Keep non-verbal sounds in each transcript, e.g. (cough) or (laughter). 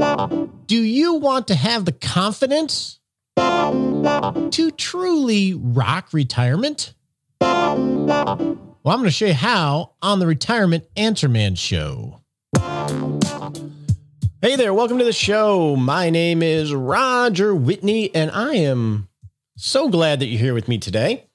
Do you want to have the confidence to truly rock retirement? Well, I'm going to show you how on the Retirement Answer Man show. Hey there, welcome to the show. My name is Roger Whitney, and I am so glad that you're here with me today.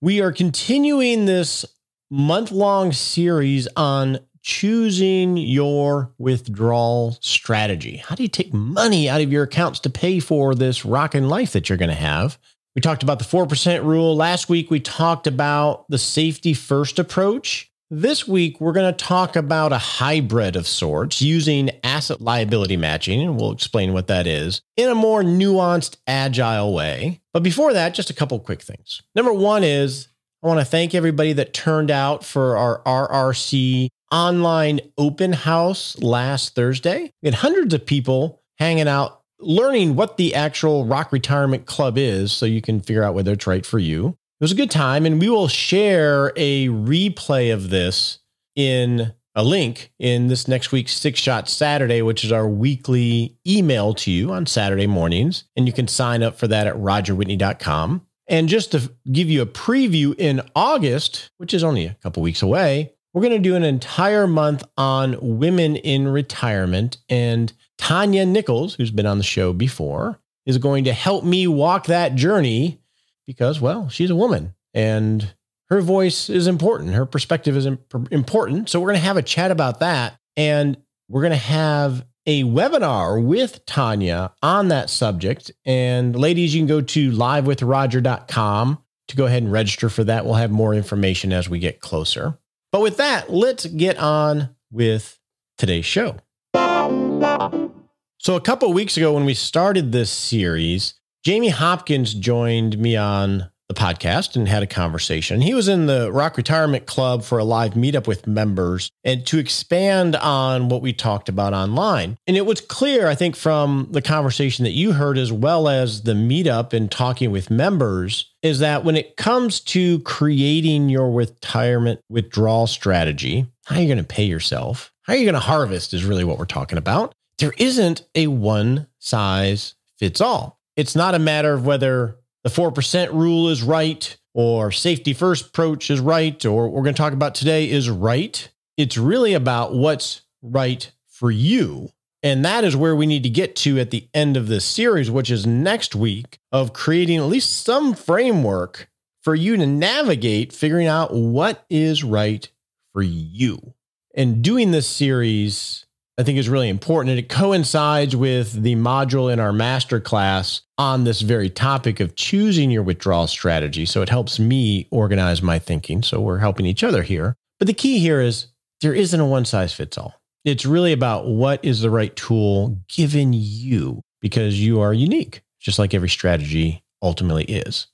We are continuing this month long series on choosing your withdrawal strategy. How do you take money out of your accounts to pay for this rockin' life that you're going to have? We talked about the 4% rule. Last week, we talked about the safety first approach. This week, we're going to talk about a hybrid of sorts using asset liability matching, and we'll explain what that is in a more nuanced, agile way. But before that, just a couple quick things. Number one is I want to thank everybody that turned out for our RRC online open house last Thursday. We had hundreds of people hanging out, learning what the actual Rock Retirement Club is so you can figure out whether it's right for you. It was a good time, and we will share a replay of this in a link in this next week's Six Shot Saturday, which is our weekly email to you on Saturday mornings. And you can sign up for that at rogerwhitney.com. And just to give you a preview in August, which is only a couple weeks away, we're going to do an entire month on women in retirement. And Tanya Nichols, who's been on the show before, is going to help me walk that journey because, well, she's a woman and her voice is important. Her perspective is important. So we're going to have a chat about that. And we're going to have a webinar with Tanya on that subject. And ladies, you can go to livewithroger.com to go ahead and register for that. We'll have more information as we get closer. But with that, let's get on with today's show. So, a couple weeks ago, when we started this series, Jamie Hopkins joined me on the podcast and had a conversation. He was in the Rock Retirement Club for a live meetup with members and to expand on what we talked about online. And it was clear, I think, from the conversation that you heard, as well as the meetup and talking with members, is that when it comes to creating your retirement withdrawal strategy, how are you going to pay yourself? How are you going to harvest is really what we're talking about. There isn't a one size fits all. It's not a matter of whether the 4% rule is right or safety first approach is right or what we're going to talk about today is right. It's really about what's right for you. And that is where we need to get to at the end of this series, which is next week of creating at least some framework for you to navigate figuring out what is right for you. And doing this series I think is really important. And it coincides with the module in our masterclass on this very topic of choosing your withdrawal strategy. So it helps me organize my thinking. So we're helping each other here. But the key here is there isn't a one size fits all. It's really about what is the right tool given you because you are unique, just like every strategy ultimately is.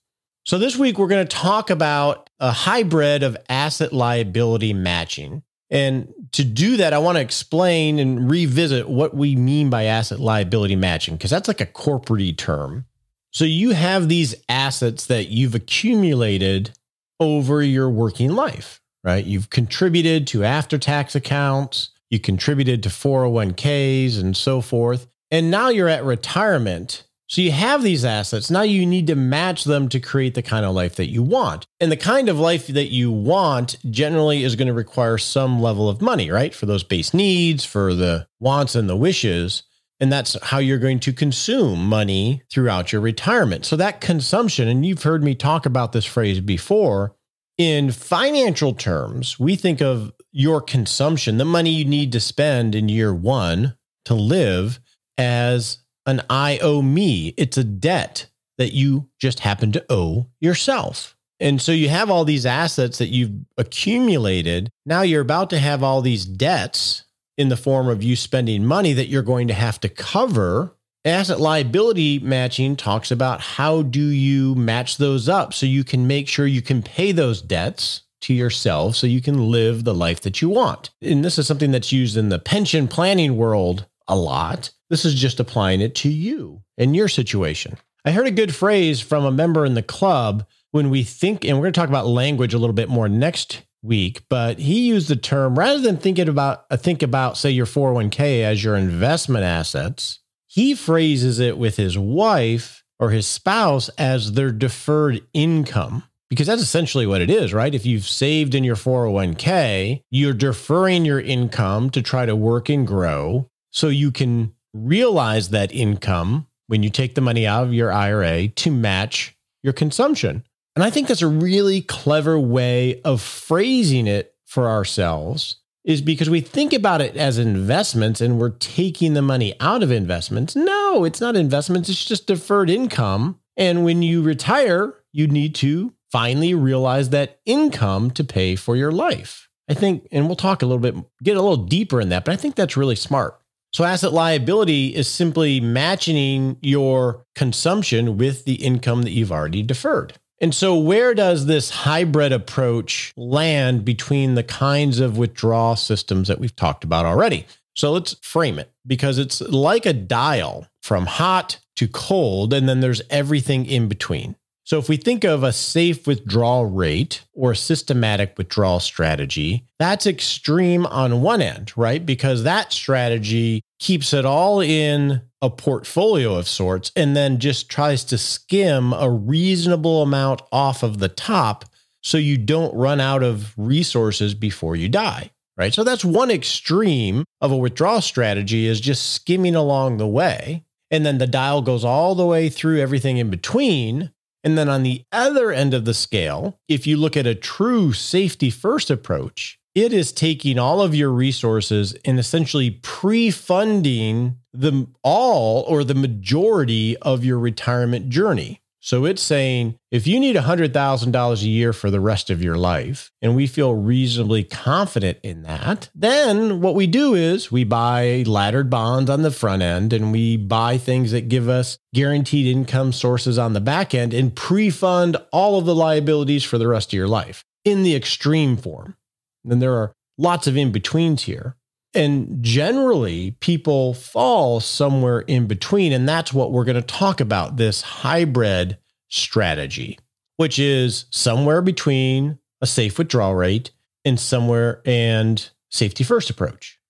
So this week, we're going to talk about a hybrid of asset liability matching and to do that, I want to explain and revisit what we mean by asset liability matching, because that's like a corporate term. So you have these assets that you've accumulated over your working life, right? You've contributed to after tax accounts, you contributed to 401ks and so forth. And now you're at retirement so you have these assets. Now you need to match them to create the kind of life that you want. And the kind of life that you want generally is going to require some level of money, right? For those base needs, for the wants and the wishes. And that's how you're going to consume money throughout your retirement. So that consumption, and you've heard me talk about this phrase before, in financial terms, we think of your consumption, the money you need to spend in year one to live as an I owe me. It's a debt that you just happen to owe yourself. And so you have all these assets that you've accumulated. Now you're about to have all these debts in the form of you spending money that you're going to have to cover. Asset liability matching talks about how do you match those up so you can make sure you can pay those debts to yourself so you can live the life that you want. And this is something that's used in the pension planning world a lot. This is just applying it to you and your situation. I heard a good phrase from a member in the club when we think, and we're going to talk about language a little bit more next week, but he used the term rather than thinking about uh, think about say your 401k as your investment assets, he phrases it with his wife or his spouse as their deferred income. Because that's essentially what it is, right? If you've saved in your 401k, you're deferring your income to try to work and grow so you can realize that income when you take the money out of your IRA to match your consumption. And I think that's a really clever way of phrasing it for ourselves is because we think about it as investments and we're taking the money out of investments. No, it's not investments, it's just deferred income. And when you retire, you need to finally realize that income to pay for your life. I think, and we'll talk a little bit, get a little deeper in that, but I think that's really smart. So asset liability is simply matching your consumption with the income that you've already deferred. And so, where does this hybrid approach land between the kinds of withdrawal systems that we've talked about already? So, let's frame it because it's like a dial from hot to cold, and then there's everything in between. So, if we think of a safe withdrawal rate or systematic withdrawal strategy, that's extreme on one end, right? Because that strategy keeps it all in a portfolio of sorts and then just tries to skim a reasonable amount off of the top so you don't run out of resources before you die, right? So, that's one extreme of a withdrawal strategy is just skimming along the way. And then the dial goes all the way through everything in between and then on the other end of the scale, if you look at a true safety first approach, it is taking all of your resources and essentially pre-funding the all or the majority of your retirement journey. So it's saying if you need $100,000 a year for the rest of your life, and we feel reasonably confident in that, then what we do is we buy laddered bonds on the front end and we buy things that give us guaranteed income sources on the back end and pre fund all of the liabilities for the rest of your life in the extreme form. And then there are lots of in betweens here. And generally, people fall somewhere in between. And that's what we're going to talk about this hybrid strategy, which is somewhere between a safe withdrawal rate and somewhere and safety first approach.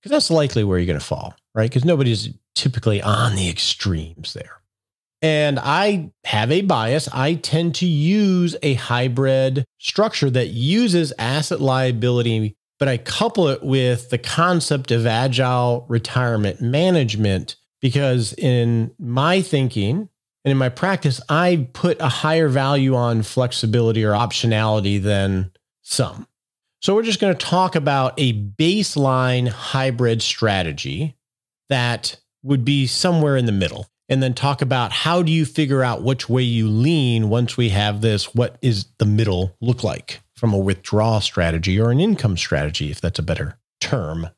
Because that's likely where you're going to fall, right? Because nobody's typically on the extremes there. And I have a bias. I tend to use a hybrid structure that uses asset liability but I couple it with the concept of agile retirement management because, in my thinking and in my practice, I put a higher value on flexibility or optionality than some. So, we're just going to talk about a baseline hybrid strategy that would be somewhere in the middle and then talk about how do you figure out which way you lean once we have this what is the middle look like from a withdrawal strategy or an income strategy, if that's a better term.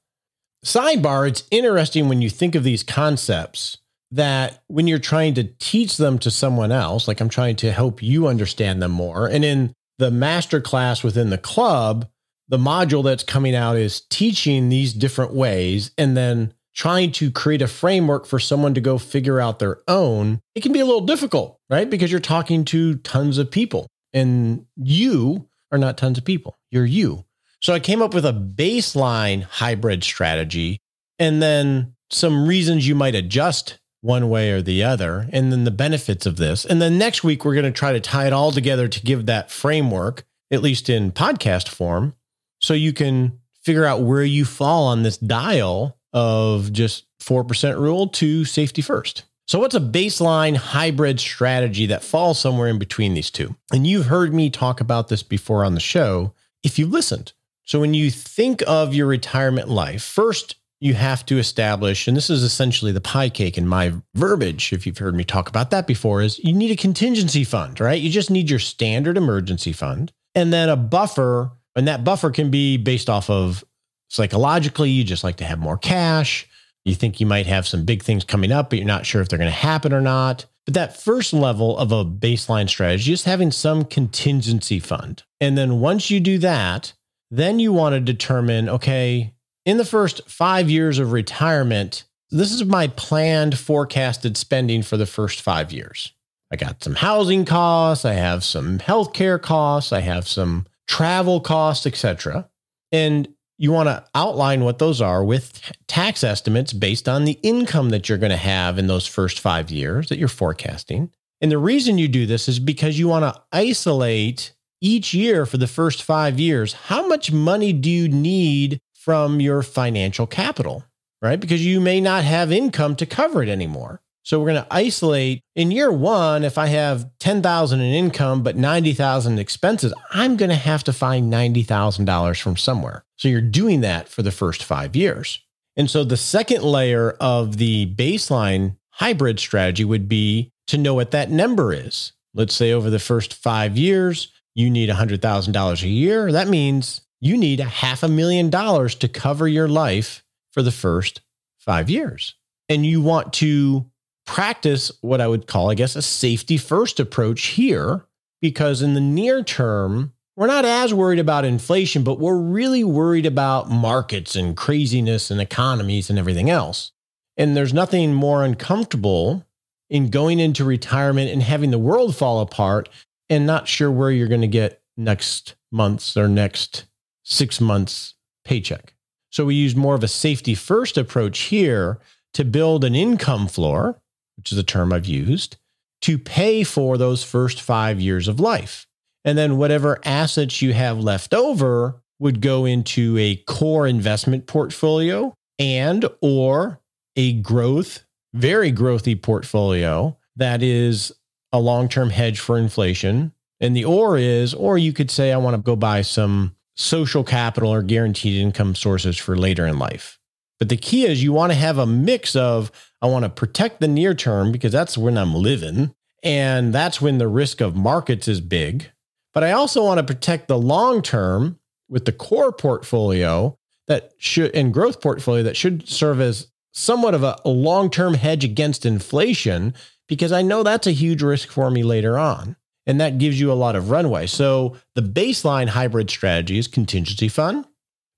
Sidebar, it's interesting when you think of these concepts that when you're trying to teach them to someone else, like I'm trying to help you understand them more. And in the master class within the club, the module that's coming out is teaching these different ways and then trying to create a framework for someone to go figure out their own. It can be a little difficult, right? Because you're talking to tons of people and you are not tons of people. You're you. So I came up with a baseline hybrid strategy and then some reasons you might adjust one way or the other, and then the benefits of this. And then next week, we're going to try to tie it all together to give that framework, at least in podcast form, so you can figure out where you fall on this dial of just 4% rule to safety first. So, what's a baseline hybrid strategy that falls somewhere in between these two? And you've heard me talk about this before on the show if you've listened. So, when you think of your retirement life, first you have to establish, and this is essentially the pie cake in my verbiage, if you've heard me talk about that before, is you need a contingency fund, right? You just need your standard emergency fund and then a buffer. And that buffer can be based off of psychologically, you just like to have more cash you think you might have some big things coming up, but you're not sure if they're going to happen or not. But that first level of a baseline strategy is having some contingency fund. And then once you do that, then you want to determine okay, in the first five years of retirement, this is my planned forecasted spending for the first five years. I got some housing costs, I have some healthcare costs, I have some travel costs, etc. And you want to outline what those are with t- tax estimates based on the income that you're going to have in those first five years that you're forecasting. And the reason you do this is because you want to isolate each year for the first five years. How much money do you need from your financial capital, right? Because you may not have income to cover it anymore. So we're going to isolate in year one. If I have 10,000 in income, but 90,000 expenses, I'm going to have to find $90,000 from somewhere. So you're doing that for the first five years. And so the second layer of the baseline hybrid strategy would be to know what that number is. Let's say over the first five years, you need $100,000 a year. That means you need a half a million dollars to cover your life for the first five years. And you want to practice what I would call, I guess, a safety first approach here, because in the near term, we're not as worried about inflation, but we're really worried about markets and craziness and economies and everything else. And there's nothing more uncomfortable in going into retirement and having the world fall apart and not sure where you're going to get next month's or next six months paycheck. So we use more of a safety first approach here to build an income floor which is a term I've used, to pay for those first five years of life. And then whatever assets you have left over would go into a core investment portfolio and or a growth, very growthy portfolio that is a long-term hedge for inflation. And the or is, or you could say, I want to go buy some social capital or guaranteed income sources for later in life. But the key is you want to have a mix of I want to protect the near term because that's when I'm living. And that's when the risk of markets is big. But I also want to protect the long term with the core portfolio that should and growth portfolio that should serve as somewhat of a, long term hedge against inflation because I know that's a huge risk for me later on. And that gives you a lot of runway. So the baseline hybrid strategy is contingency fund,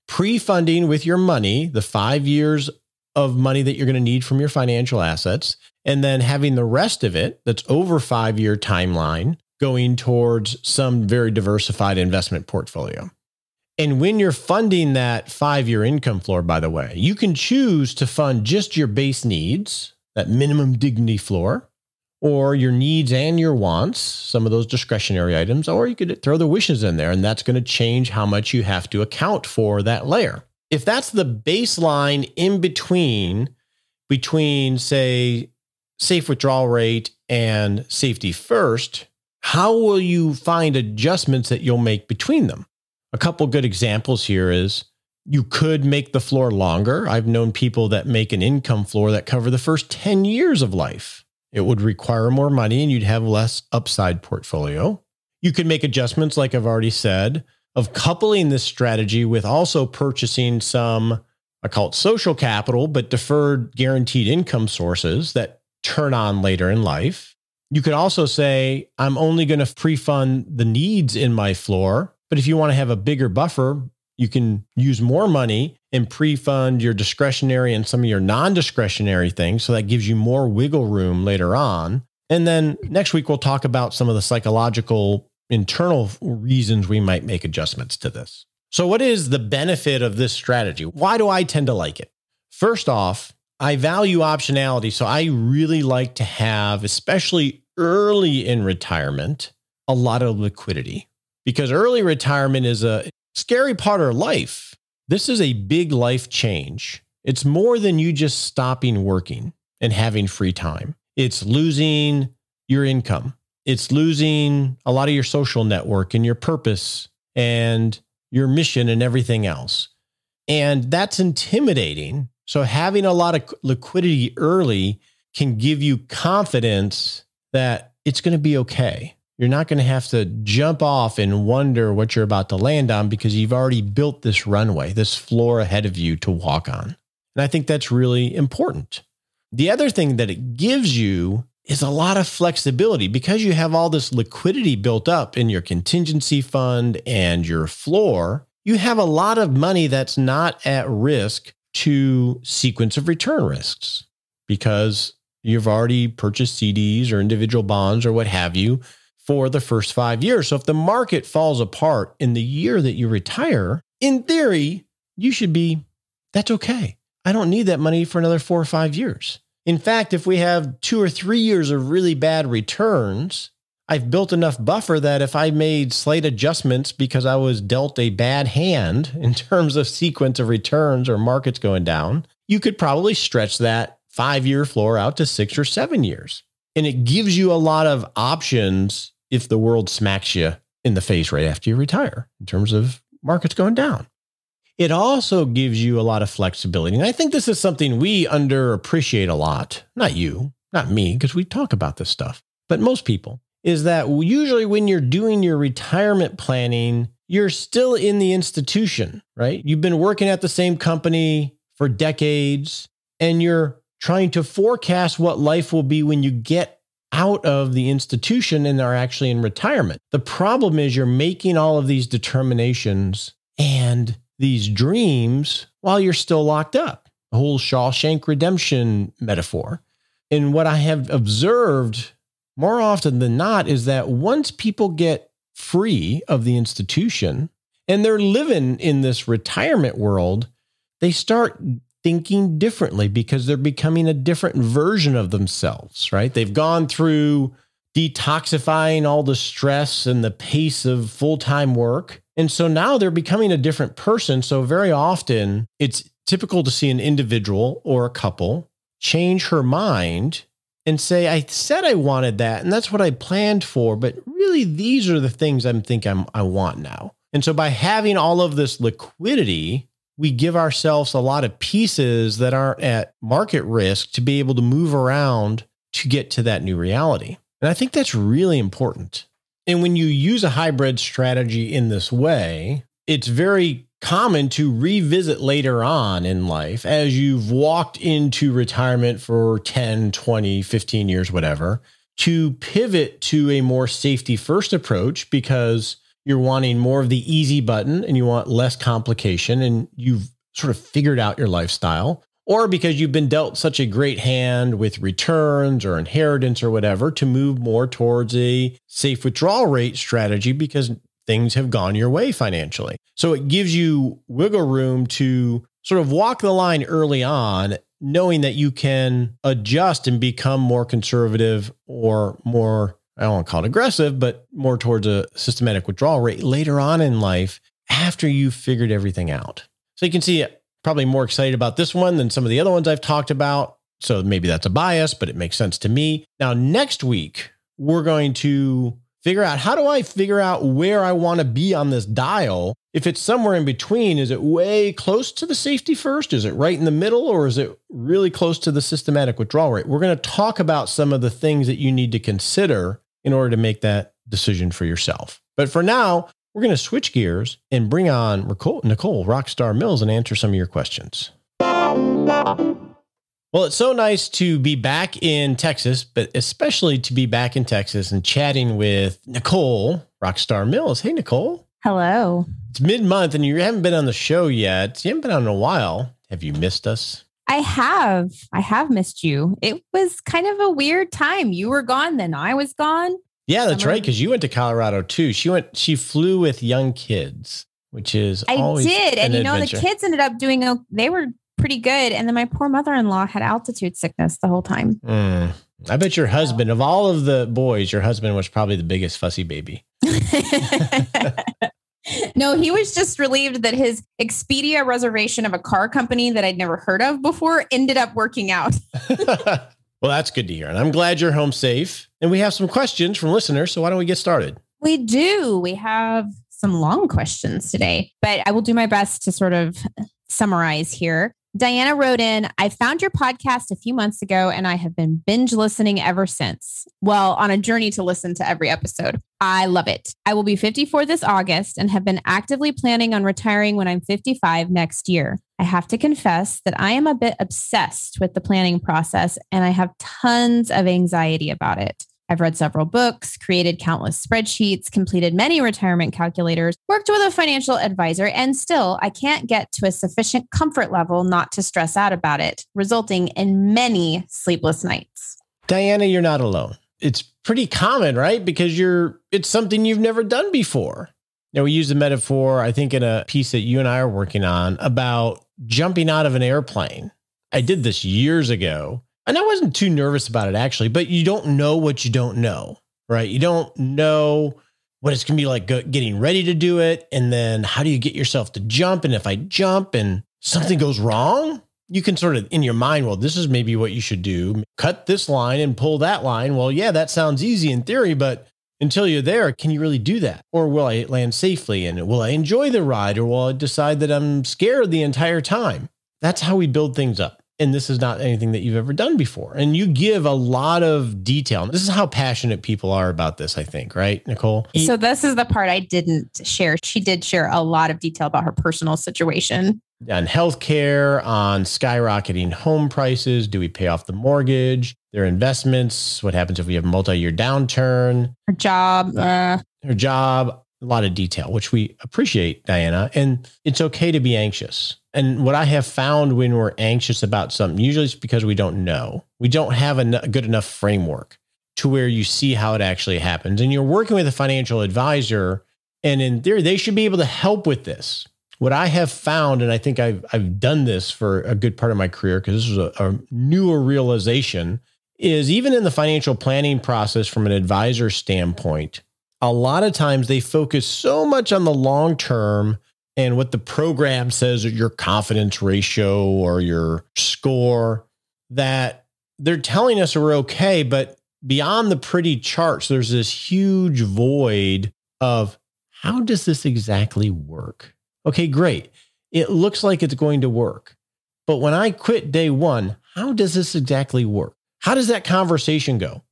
pre funding with your money, the five years of money that you're going to need from your financial assets, and then having the rest of it that's over five year timeline going towards some very diversified investment portfolio. And when you're funding that five year income floor, by the way, you can choose to fund just your base needs, that minimum dignity floor, or your needs and your wants, some of those discretionary items, or you could throw the wishes in there, and that's going to change how much you have to account for that layer if that's the baseline in between between say safe withdrawal rate and safety first how will you find adjustments that you'll make between them a couple good examples here is you could make the floor longer i've known people that make an income floor that cover the first 10 years of life it would require more money and you'd have less upside portfolio you could make adjustments like i've already said of coupling this strategy with also purchasing some, I call it social capital, but deferred guaranteed income sources that turn on later in life. You could also say, I'm only going to pre fund the needs in my floor. But if you want to have a bigger buffer, you can use more money and pre fund your discretionary and some of your non discretionary things. So that gives you more wiggle room later on. And then next week, we'll talk about some of the psychological internal reasons we might make adjustments to this. So, what is the benefit of this strategy? Why do I tend to like it? First off, I value optionality. So, I really like to have, especially early in retirement, a lot of liquidity because early retirement is a scary part of life. This is a big life change. It's more than you just stopping working and having free time, it's losing your income it's losing a lot of your social network and your purpose and your mission and everything else. And that's intimidating. So having a lot of liquidity early can give you confidence that it's going to be okay. You're not going to have to jump off and wonder what you're about to land on because you've already built this runway, this floor ahead of you to walk on. And I think that's really important. The other thing that it gives you is a lot of flexibility because you have all this liquidity built up in your contingency fund and your floor. You have a lot of money that's not at risk to sequence of return risks because you've already purchased CDs or individual bonds or what have you for the first five years. So if the market falls apart in the year that you retire, in theory, you should be, that's okay. I don't need that money for another four or five years. In fact, if we have two or three years of really bad returns, I've built enough buffer that if I made slight adjustments because I was dealt a bad hand (laughs) in terms of sequence of returns or markets going down, you could probably stretch that five year floor out to six or seven years. And it gives you a lot of options if the world smacks you in the face right after you retire in terms of markets going down it also gives you a lot of flexibility. And I think this is something we underappreciate a lot. Not you, not me, because we talk about this stuff, but most people is that usually when you're doing your retirement planning, you're still in the institution, right? You've been working at the same company for decades and you're trying to forecast what life will be when you get out of the institution and are actually in retirement. The problem is you're making all of these determinations and these dreams while you're still locked up. The whole Shawshank Redemption metaphor. And what I have observed more often than not is that once people get free of the institution and they're living in this retirement world, they start thinking differently because they're becoming a different version of themselves, right? They've gone through detoxifying all the stress and the pace of full time work. And so now they're becoming a different person. So very often it's typical to see an individual or a couple change her mind and say, I said I wanted that and that's what I planned for, but really these are the things I'm think I'm I want now. And so by having all of this liquidity, we give ourselves a lot of pieces that aren't at market risk to be able to move around to get to that new reality. And I think that's really important. And when you use a hybrid strategy in this way, it's very common to revisit later on in life as you've walked into retirement for 10, 20, 15 years, whatever, to pivot to a more safety first approach because you're wanting more of the easy button and you want less complication and you've sort of figured out your lifestyle or because you've been dealt such a great hand with returns or inheritance or whatever to move more towards a safe withdrawal rate strategy because things have gone your way financially. So it gives you wiggle room to sort of walk the line early on, knowing that you can adjust and become more conservative or more, I don't want to call it aggressive, but more towards a systematic withdrawal rate later on in life after you've figured everything out. So you can see probably more excited about this one than some of the other ones I've talked about. So maybe that's a bias, but it makes sense to me. Now, next week, we're going to figure out how do I figure out where I want to be on this dial? If it's somewhere in between, is it way close to the safety first? Is it right in the middle? Or is it really close to the systematic withdrawal rate? We're going to talk about some of the things that you need to consider in order to make that decision for yourself. But for now, we're going to switch gears and bring on Nicole Rockstar Mills and answer some of your questions. Well, it's so nice to be back in Texas, but especially to be back in Texas and chatting with Nicole Rockstar Mills. Hey, Nicole. Hello. It's mid month and you haven't been on the show yet. You haven't been on in a while. Have you missed us? I have. I have missed you. It was kind of a weird time. You were gone, then I was gone. Yeah, that's right. Because you went to Colorado too. She went. She flew with young kids, which is I did, an and you adventure. know the kids ended up doing. They were pretty good, and then my poor mother in law had altitude sickness the whole time. Mm. I bet your husband, of all of the boys, your husband was probably the biggest fussy baby. (laughs) no, he was just relieved that his Expedia reservation of a car company that I'd never heard of before ended up working out. (laughs) (laughs) Well, that's good to hear. And I'm glad you're home safe. And we have some questions from listeners. So why don't we get started? We do. We have some long questions today, but I will do my best to sort of summarize here. Diana wrote in, I found your podcast a few months ago and I have been binge listening ever since. Well, on a journey to listen to every episode. I love it. I will be 54 this August and have been actively planning on retiring when I'm 55 next year. I have to confess that I am a bit obsessed with the planning process and I have tons of anxiety about it. I've read several books, created countless spreadsheets, completed many retirement calculators, worked with a financial advisor, and still I can't get to a sufficient comfort level not to stress out about it, resulting in many sleepless nights. Diana, you're not alone. It's pretty common, right? Because you're it's something you've never done before. Now, we use the metaphor, I think, in a piece that you and I are working on about jumping out of an airplane. I did this years ago and I wasn't too nervous about it actually, but you don't know what you don't know, right? You don't know what it's going to be like getting ready to do it. And then how do you get yourself to jump? And if I jump and something goes wrong, you can sort of in your mind, well, this is maybe what you should do. Cut this line and pull that line. Well, yeah, that sounds easy in theory, but until you're there, can you really do that? Or will I land safely? And will I enjoy the ride? Or will I decide that I'm scared the entire time? That's how we build things up and this is not anything that you've ever done before. And you give a lot of detail. This is how passionate people are about this, I think, right, Nicole? So, this is the part I didn't share. She did share a lot of detail about her personal situation on healthcare, on skyrocketing home prices. Do we pay off the mortgage, their investments? What happens if we have multi year downturn? Her job. Uh, her job. A lot of detail, which we appreciate, Diana. And it's okay to be anxious and what I have found when we're anxious about something, usually it's because we don't know. We don't have a good enough framework to where you see how it actually happens. And you're working with a financial advisor, and in theory, they should be able to help with this. What I have found, and I think I've, I've done this for a good part of my career because this is a, a newer realization, is even in the financial planning process from an advisor standpoint, a lot of times they focus so much on the long term and what the program says your confidence ratio or your score that they're telling us we're okay but beyond the pretty charts there's this huge void of how does this exactly work okay great it looks like it's going to work but when i quit day 1 how does this exactly work how does that conversation go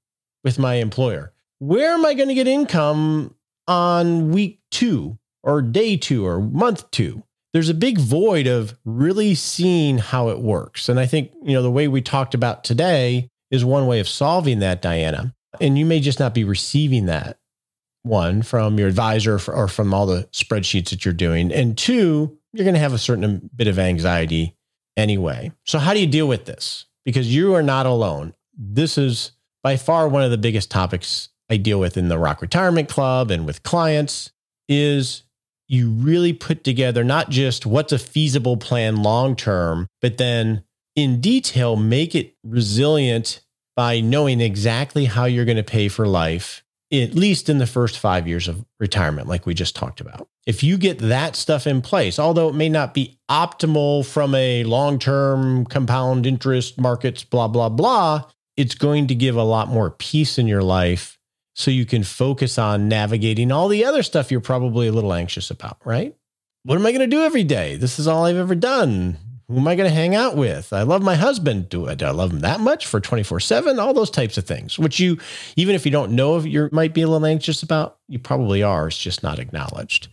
with my employer where am i going to get income on week 2 or day two or month two. There's a big void of really seeing how it works. And I think, you know, the way we talked about today is one way of solving that, Diana. And you may just not be receiving that one from your advisor or from all the spreadsheets that you're doing. And two, you're going to have a certain bit of anxiety anyway. So, how do you deal with this? Because you are not alone. This is by far one of the biggest topics I deal with in the Rock Retirement Club and with clients is you really put together not just what's a feasible plan long term, but then in detail, make it resilient by knowing exactly how you're going to pay for life, at least in the first five years of retirement, like we just talked about. If you get that stuff in place, although it may not be optimal from a long term compound interest markets, blah, blah, blah, it's going to give a lot more peace in your life so you can focus on navigating all the other stuff you're probably a little anxious about, right? What am I going to do every day? This is all I've ever done. Who am I going to hang out with? I love my husband. Do I, do I love him that much for 24 7? All those types of things, which you, even if you don't know if you might be a little anxious about, you probably are. It's just not acknowledged.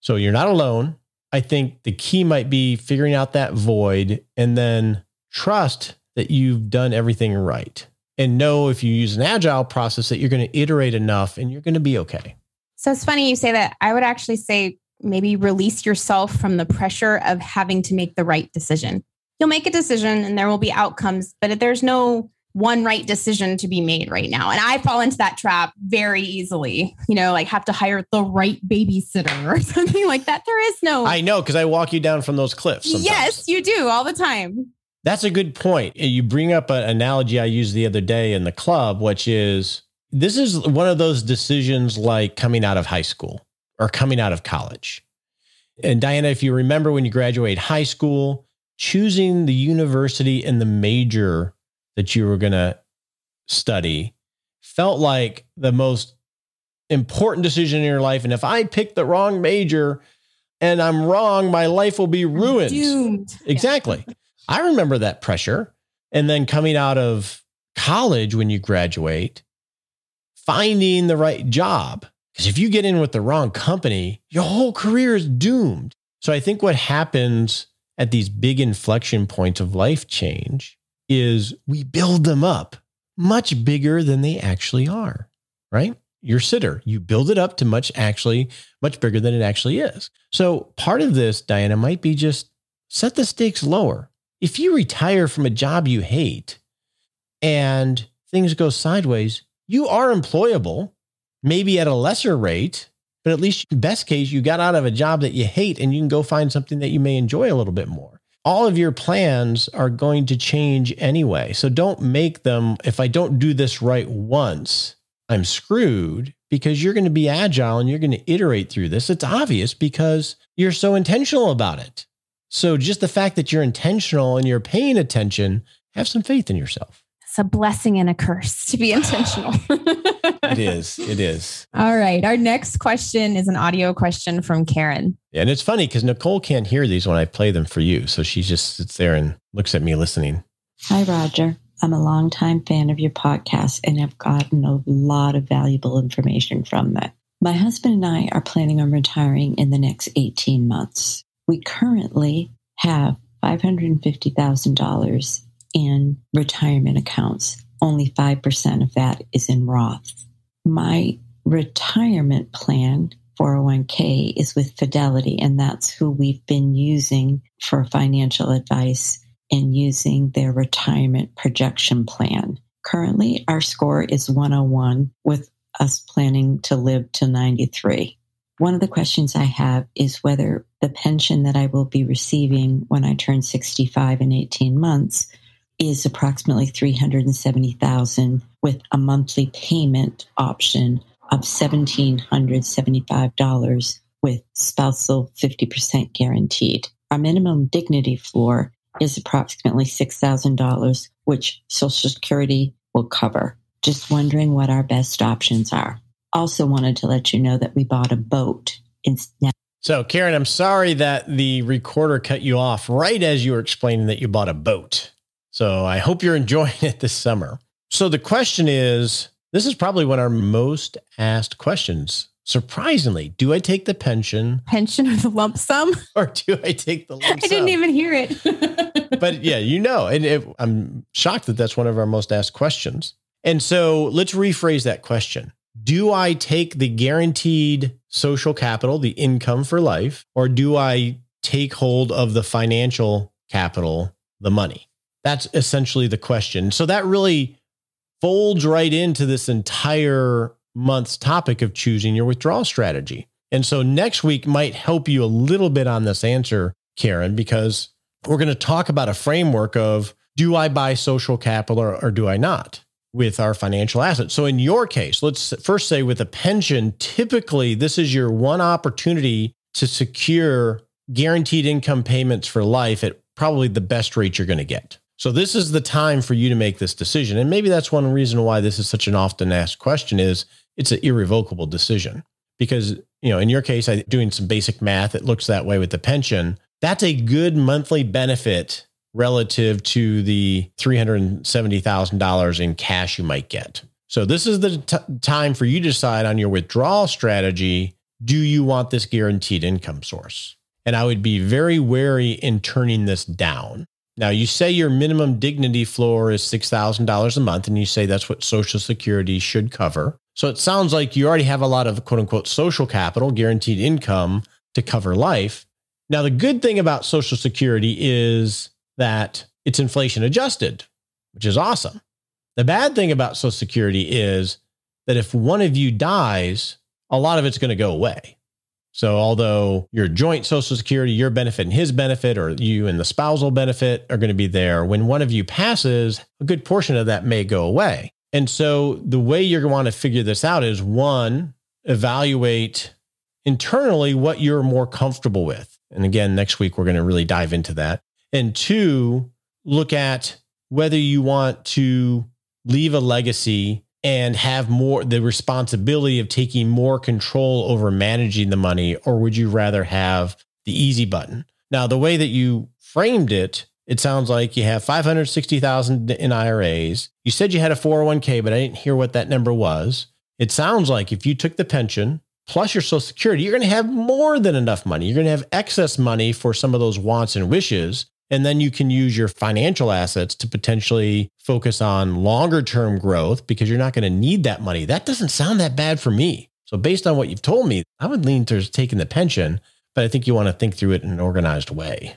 So you're not alone. I think the key might be figuring out that void and then trust that you've done everything right and know if you use an agile process that you're going to iterate enough and you're going to be okay. So it's funny you say that. I would actually say maybe release yourself from the pressure of having to make the right decision. You'll make a decision and there will be outcomes, but there's no one right decision to be made right now. And I fall into that trap very easily, you know, like have to hire the right babysitter or (laughs) something like that. There is no. I know because I walk you down from those cliffs. Sometimes. Yes, you do all the time. That's a good point. You bring up an analogy I used the other day in the club, which is this is one of those decisions like coming out of high school or coming out of college. And Diana, if you remember when you graduate high school, choosing the university and the major that you were going to study felt like the most important decision in your life. And if I pick the wrong major and I'm wrong, my life will be ruined. Doomed. Exactly. Yeah. I remember that pressure. And then coming out of college when you graduate, finding the right job. Because if you get in with the wrong company, your whole career is doomed. So I think what happens at these big inflection points of life change is we build them up much bigger than they actually are, right? Your sitter, you build it up to much actually much bigger than it actually is. So part of this, Diana, might be just set the stakes lower. If you retire from a job you hate and things go sideways, you are employable, maybe at a lesser rate, but at least best case, you got out of a job that you hate and you can go find something that you may enjoy a little bit more. All of your plans are going to change anyway. So don't make them, if I don't do this right once, I'm screwed because you're going to be agile and you're going to iterate through this. It's obvious because you're so intentional about it. So just the fact that you're intentional and you're paying attention, have some faith in yourself. It's a blessing and a curse to be (sighs) intentional. it (laughs) is. It is. All right. Our next question is an audio question from Karen. And it's funny because Nicole can't hear these when I play them for you. So she just sits there and looks at me listening. Hi, Roger. I'm a longtime fan of your podcast and have gotten a lot of valuable information from it. My husband and I are planning on retiring in the next 18 months. We currently have $550,000 in retirement accounts. Only 5% of that is in Roth. My retirement plan 401k is with Fidelity, and that's who we've been using for financial advice and using their retirement projection plan. Currently, our score is 101 with us planning to live to 93. One of the questions I have is whether the pension that I will be receiving when I turn 65 in 18 months is approximately 370,000 with a monthly payment option of $1775 with spousal 50% guaranteed. Our minimum dignity floor is approximately $6,000 which social security will cover. Just wondering what our best options are also wanted to let you know that we bought a boat. In- so, Karen, I'm sorry that the recorder cut you off right as you were explaining that you bought a boat. So, I hope you're enjoying (laughs) it this summer. So, the question is this is probably one of our most asked questions. Surprisingly, do I take the pension? Pension or the lump sum? (laughs) Or do I take the lump sum? I didn't even hear it. (laughs) but yeah, you know, and I'm shocked that that's one of our most asked questions. And so let's rephrase that question do I take the guaranteed social capital, the income for life, or do I take hold of the financial capital, the money? That's essentially the question. So that really folds right into this entire month's topic of choosing your withdrawal strategy. And so next week might help you a little bit on this answer, Karen, because we're going to talk about a framework of do I buy social capital or, or do I not? with our financial assets. So in your case, let's first say with a pension, typically this is your one opportunity to secure guaranteed income payments for life at probably the best rate you're going to get. So this is the time for you to make this decision. And maybe that's one reason why this is such an often asked question is it's an irrevocable decision because, you know, in your case, I doing some basic math, it looks that way with the pension. That's a good monthly benefit relative to the $370,000 in cash you might get. So, this is the t- time for you to decide on your withdrawal strategy. Do you want this guaranteed income source? And I would be very wary in turning this down. Now, you say your minimum dignity floor is $6,000 a month, and you say that's what Social Security should cover. So it sounds like you already have a lot of quote unquote social capital, guaranteed income to cover life. Now, the good thing about Social Security is that it's inflation adjusted, which is awesome. The bad thing about Social Security is that if one of you dies, a lot of it's going to go away. So, although your joint Social Security, your benefit and his benefit, or you and the spousal benefit are going to be there, when one of you passes, a good portion of that may go away. And so, the way you're going to want to figure this out is one, evaluate internally what you're more comfortable with. And again, next week, we're going to really dive into that. And two, look at whether you want to leave a legacy and have more the responsibility of taking more control over managing the money, or would you rather have the easy button? Now, the way that you framed it, it sounds like you have 560,000 in IRAs. You said you had a 401k, but I didn't hear what that number was. It sounds like if you took the pension plus your social security, you're going to have more than enough money. You're going to have excess money for some of those wants and wishes. And then you can use your financial assets to potentially focus on longer term growth because you're not going to need that money. That doesn't sound that bad for me. So, based on what you've told me, I would lean towards taking the pension, but I think you want to think through it in an organized way.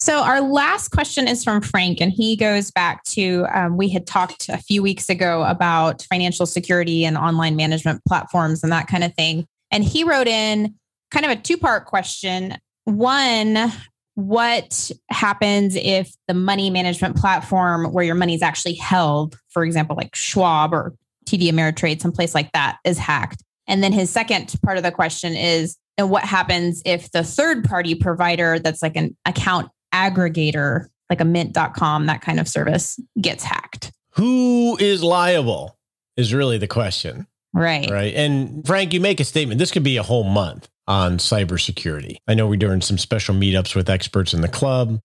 So, our last question is from Frank, and he goes back to um, we had talked a few weeks ago about financial security and online management platforms and that kind of thing. And he wrote in kind of a two part question. One, what happens if the money management platform where your money is actually held, for example, like Schwab or TD Ameritrade, someplace like that, is hacked? And then his second part of the question is, and what happens if the third party provider that's like an account aggregator, like a mint.com, that kind of service, gets hacked? Who is liable is really the question. Right. Right. And Frank, you make a statement. This could be a whole month on cybersecurity. I know we're doing some special meetups with experts in the club.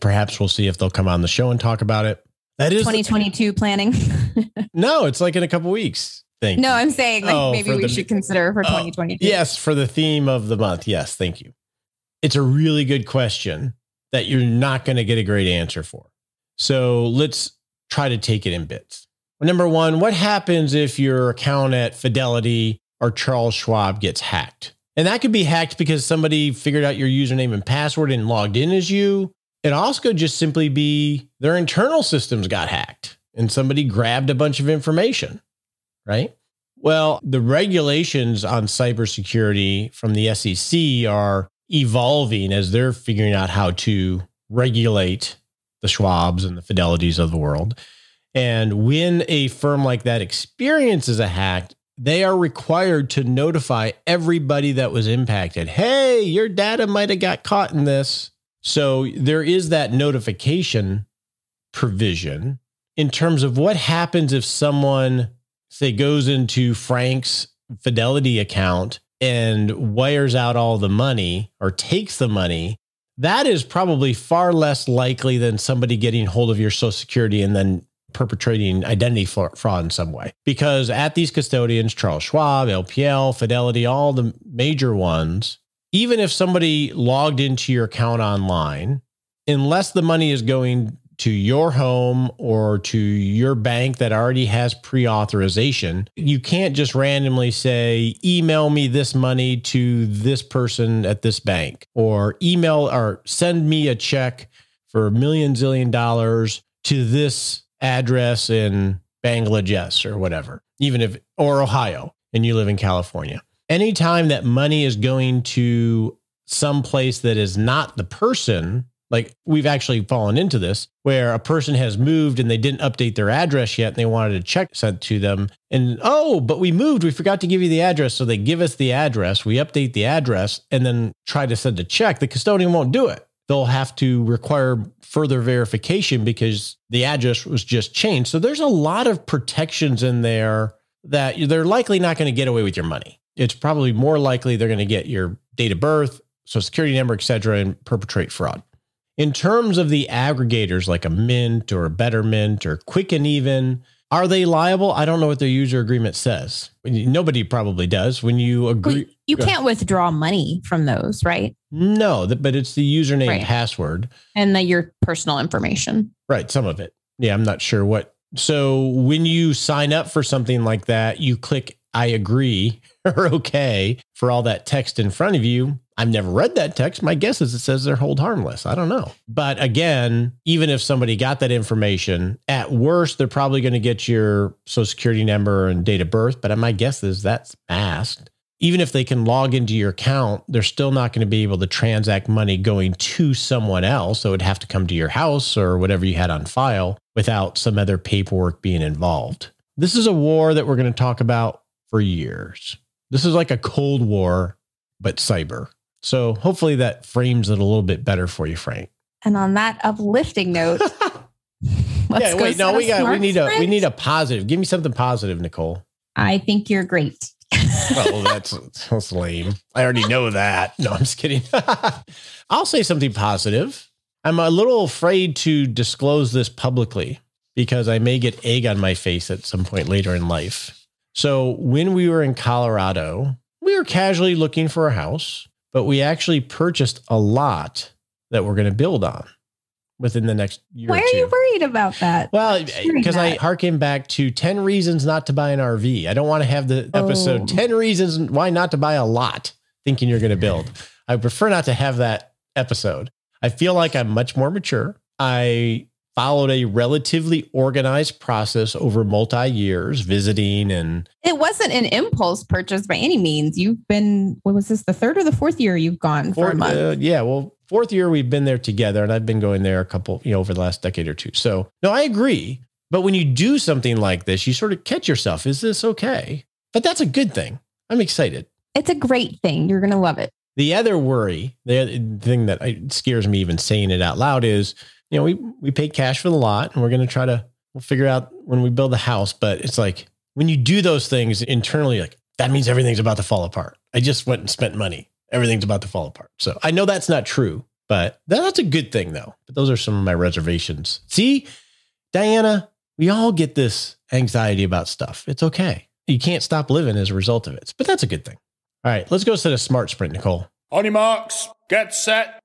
Perhaps we'll see if they'll come on the show and talk about it. That is 2022 planning. (laughs) no, it's like in a couple weeks. Thank no, you. I'm saying like oh, maybe we the, should consider for oh, 2022. Yes, for the theme of the month. Yes, thank you. It's a really good question that you're not going to get a great answer for. So let's try to take it in bits. Number one, what happens if your account at Fidelity or Charles Schwab gets hacked? And that could be hacked because somebody figured out your username and password and logged in as you. It also could just simply be their internal systems got hacked and somebody grabbed a bunch of information, right? Well, the regulations on cybersecurity from the SEC are evolving as they're figuring out how to regulate the Schwabs and the Fidelities of the world. And when a firm like that experiences a hack, they are required to notify everybody that was impacted. Hey, your data might have got caught in this. So there is that notification provision in terms of what happens if someone, say, goes into Frank's Fidelity account and wires out all the money or takes the money. That is probably far less likely than somebody getting hold of your social security and then perpetrating identity fraud in some way. Because at these custodians, Charles Schwab, LPL, Fidelity, all the major ones, even if somebody logged into your account online, unless the money is going to your home or to your bank that already has pre authorization, you can't just randomly say, email me this money to this person at this bank, or email or send me a check for a million zillion dollars to this address in Bangladesh or whatever, even if, or Ohio, and you live in California. Anytime that money is going to some place that is not the person, like we've actually fallen into this where a person has moved and they didn't update their address yet and they wanted a check sent to them. And oh, but we moved. We forgot to give you the address. So they give us the address. We update the address and then try to send a check. The custodian won't do it. They'll have to require further verification because the address was just changed. So there's a lot of protections in there that they're likely not going to get away with your money. It's probably more likely they're going to get your date of birth, social security number, et cetera, and perpetrate fraud. In terms of the aggregators like a Mint or a Betterment or Quick and Even, are they liable? I don't know what their user agreement says. Nobody probably does. When you agree, you can't withdraw money from those, right? No, but it's the username right. and password and the, your personal information. Right, some of it. Yeah, I'm not sure what. So when you sign up for something like that, you click I agree (laughs) or okay for all that text in front of you. I've never read that text. My guess is it says they're hold harmless. I don't know. But again, even if somebody got that information, at worst, they're probably going to get your social security number and date of birth. But my guess is that's asked even if they can log into your account, they're still not going to be able to transact money going to someone else. So it would have to come to your house or whatever you had on file without some other paperwork being involved. This is a war that we're going to talk about for years. This is like a Cold War, but cyber. So hopefully that frames it a little bit better for you, Frank. And on that uplifting note, (laughs) yeah, wait, no, we got we need sprint. a we need a positive. Give me something positive, Nicole. I think you're great well, that's that's lame. I already know that. No, I'm just kidding. (laughs) I'll say something positive. I'm a little afraid to disclose this publicly because I may get egg on my face at some point later in life. So when we were in Colorado, we were casually looking for a house, but we actually purchased a lot that we're going to build on within the next year. Why are you worried about that? Well, because I harken back to 10 reasons not to buy an RV. I don't want to have the episode oh. 10 reasons why not to buy a lot thinking you're going to build. I prefer not to have that episode. I feel like I'm much more mature. I followed a relatively organized process over multi years, visiting and it wasn't an impulse purchase by any means. You've been what was this the third or the fourth year you've gone for, for a month? Uh, yeah, well, fourth year we've been there together and I've been going there a couple, you know, over the last decade or two. So, no, I agree. But when you do something like this, you sort of catch yourself, is this okay? But that's a good thing. I'm excited. It's a great thing. You're going to love it. The other worry, the thing that scares me even saying it out loud is, you know, we, we paid cash for the lot and we're going to try to we'll figure out when we build the house. But it's like when you do those things internally, like that means everything's about to fall apart. I just went and spent money everything's about to fall apart. So I know that's not true, but that's a good thing though. But those are some of my reservations. See, Diana, we all get this anxiety about stuff. It's okay. You can't stop living as a result of it, but that's a good thing. All right, let's go set a smart sprint, Nicole. On your marks, get set.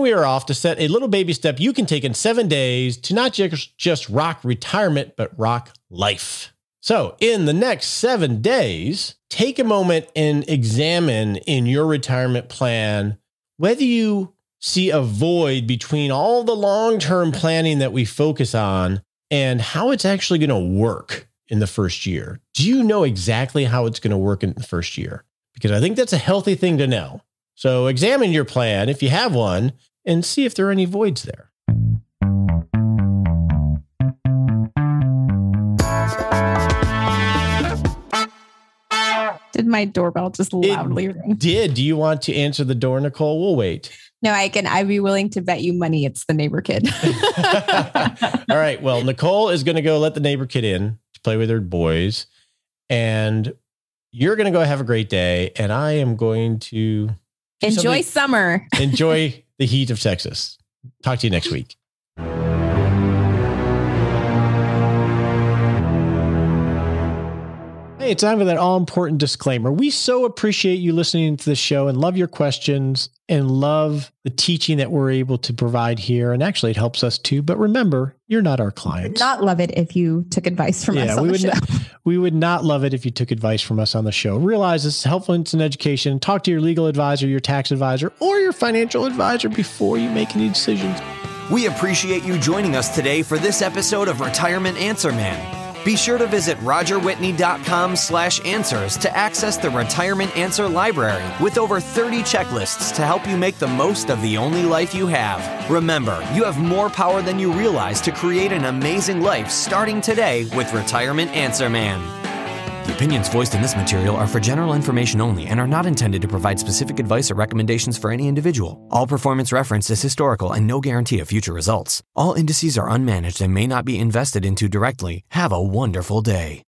we are off to set a little baby step you can take in seven days to not just rock retirement, but rock life. So, in the next seven days, take a moment and examine in your retirement plan whether you see a void between all the long term planning that we focus on and how it's actually going to work in the first year. Do you know exactly how it's going to work in the first year? Because I think that's a healthy thing to know. So examine your plan if you have one and see if there are any voids there. Did my doorbell just loudly it ring? Did. Do you want to answer the door, Nicole? We'll wait. No, I can. I'd be willing to bet you money it's the neighbor kid. (laughs) All right. Well, Nicole is going to go let the neighbor kid in to play with her boys. And you're going to go have a great day. And I am going to Enjoy summer. (laughs) Enjoy the heat of Texas. Talk to you next week. Hey, it's time for that all important disclaimer. We so appreciate you listening to the show and love your questions and love the teaching that we're able to provide here. And actually, it helps us too. But remember, you're not our client. Not love it if you took advice from yeah, us. we would not, we would not love it if you took advice from us on the show. Realize this is helpful in education. Talk to your legal advisor, your tax advisor, or your financial advisor before you make any decisions. We appreciate you joining us today for this episode of Retirement Answer Man. Be sure to visit rogerwhitney.com/answers to access the Retirement Answer Library with over 30 checklists to help you make the most of the only life you have. Remember, you have more power than you realize to create an amazing life starting today with Retirement Answer Man. The opinions voiced in this material are for general information only and are not intended to provide specific advice or recommendations for any individual. All performance reference is historical and no guarantee of future results. All indices are unmanaged and may not be invested into directly. Have a wonderful day.